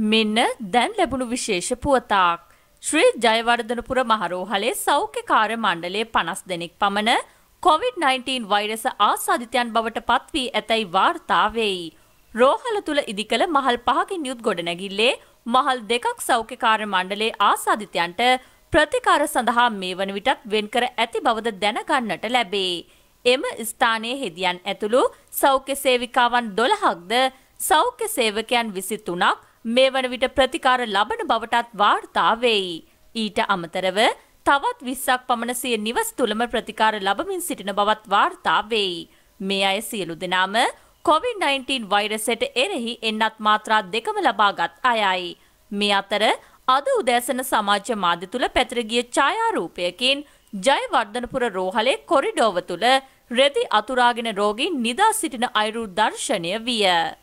මෙන්න දැන් ලැබුණු විශේෂ පුවතාක්. ශ්‍රී ජයවර්ධනපුර මහරෝහලේ සෞඛ්‍ය කාර්ය මණ්ඩලයේ 50 දෙනෙක් පමණ COVID-19 වෛරස ආසාදිතයන් බවට පත් වී ඇතැයි වාර්තා වෙයි. රෝහල තුල ඉදිකළ මහල් පහකින් යුත් ගොඩනැගිල්ලේ මහල් දෙකක් සෞඛ්‍ය කාර්ය මණ්ඩලයේ ආසාදිතයන්ට ප්‍රතිකාර සඳහා මේ වන විටත් වෙන්කර ඇති බවද දැනගන්නට ලැබේ. එම ස්ථානයේ හෙදියන් ඇතුළු සෞඛ්‍ය සේවිකාවන් 12ක්ද සෞඛ්‍ය සේවකයන් 23ක් මේ වන විට ප්‍රතිකාර ලබන බවටත් වාර්තා වෙයි. ඊට අමතරව තවත් 20ක් පමණ සිය නිවස් තුලම ප්‍රතිකාර ලබමින් සිටින බවත් වාර්තා වෙයි. මේ අය සියලු දෙනාම COVID-19 වෛරසයට එරෙහි එන්නත් මාත්‍රා දෙකම ලබාගත් අයයි. මේ අතර අද උදෑසන සමාජ මාධ්‍ය තුල පැතිර ගිය ඡායාරූපයකින් ජයවර්ධනපුර රෝහලේ කොරිඩෝව තුල රෙදි අතුරාගෙන රෝගීන් නිදා සිටින අයුරු දර්ශනය විය.